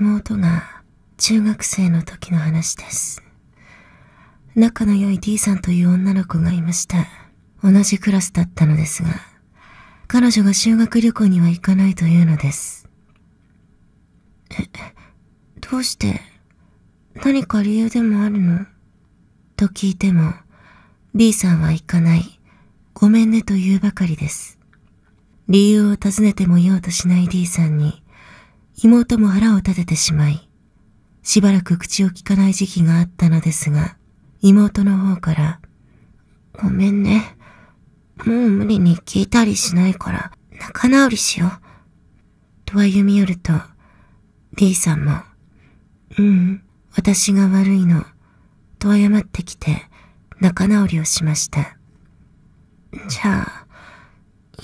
妹が中学生の時の話です仲の良い D さんという女の子がいました同じクラスだったのですが彼女が修学旅行には行かないというのですえどうして何か理由でもあるのと聞いても D さんは行かないごめんねと言うばかりです理由を尋ねてもようとしない D さんに妹も腹を立ててしまい、しばらく口をきかない時期があったのですが、妹の方から、ごめんね。もう無理に聞いたりしないから、仲直りしよう。と歩み寄ると、D さんも、うん、私が悪いの、と謝ってきて、仲直りをしました。じゃあ、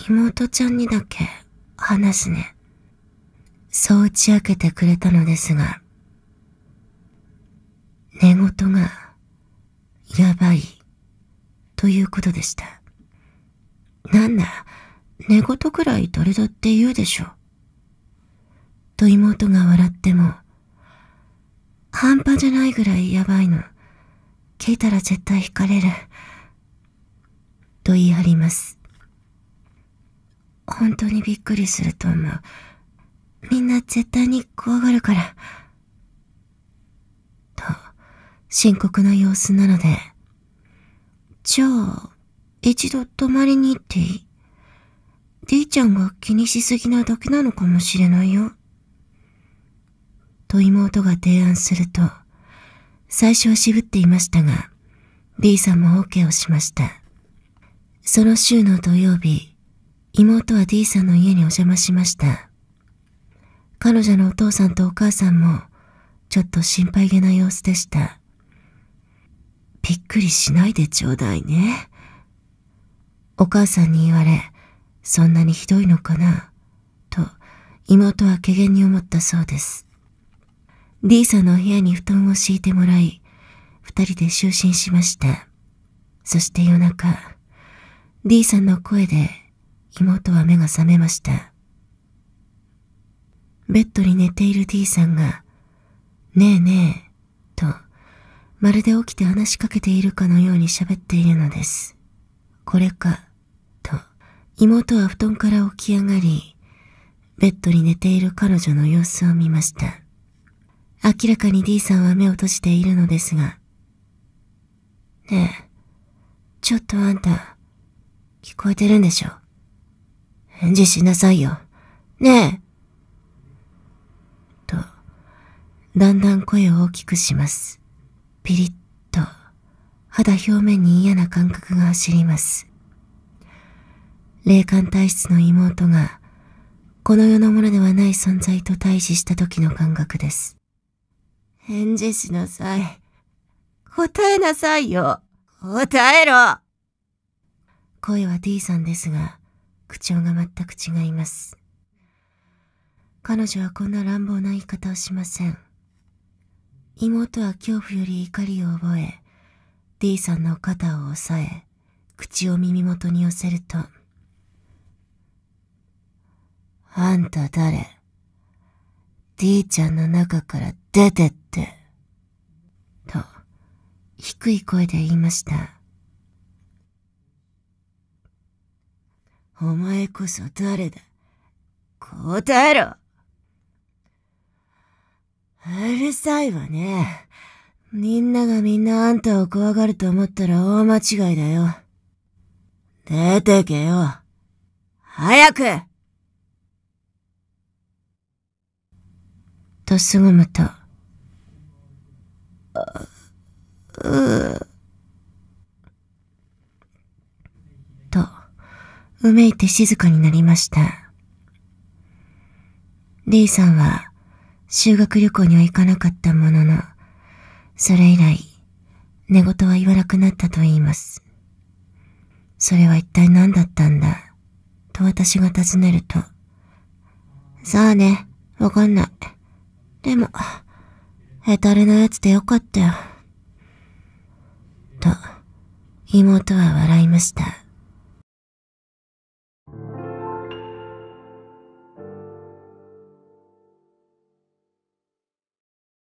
妹ちゃんにだけ話すね。そう打ち明けてくれたのですが、寝言が、やばい、ということでした。なんだ、寝言くらい誰だって言うでしょ。と妹が笑っても、半端じゃないぐらいやばいの。聞いたら絶対惹かれる。と言い張ります。本当にびっくりすると思う。な絶対に怖がるから。と、深刻な様子なので。じゃあ、一度泊まりに行っていい ?D ちゃんが気にしすぎなだけなのかもしれないよ。と妹が提案すると、最初は渋っていましたが、D さんも OK をしました。その週の土曜日、妹は D さんの家にお邪魔しました。彼女のお父さんとお母さんもちょっと心配げな様子でしたびっくりしないでちょうだいねお母さんに言われそんなにひどいのかなと妹は怪げに思ったそうです D さんの部屋に布団を敷いてもらい二人で就寝しましたそして夜中 D さんの声で妹は目が覚めましたベッドに寝ている D さんが、ねえねえ、と、まるで起きて話しかけているかのように喋っているのです。これか、と、妹は布団から起き上がり、ベッドに寝ている彼女の様子を見ました。明らかに D さんは目を閉じているのですが、ねえ、ちょっとあんた、聞こえてるんでしょ返事しなさいよ。ねえだんだん声を大きくします。ピリッと、肌表面に嫌な感覚が走ります。霊感体質の妹が、この世のものではない存在と対峙した時の感覚です。返事しなさい。答えなさいよ。答えろ。声は D さんですが、口調が全く違います。彼女はこんな乱暴な言い方をしません。妹は恐怖より怒りを覚え D さんの肩を押さえ口を耳元に寄せると「あんた誰 ?D ちゃんの中から出てって」と低い声で言いました「お前こそ誰だ答えろ!」うるさいわね。みんながみんなあんたを怖がると思ったら大間違いだよ。出てけよ。早くとすぐまた。うと、うめいて静かになりました。D さんは、修学旅行には行かなかったものの、それ以来、寝言は言わなくなったと言います。それは一体何だったんだ、と私が尋ねると、さあね、わかんない。でも、ヘタレのやつでよかったよ。と、妹は笑いました。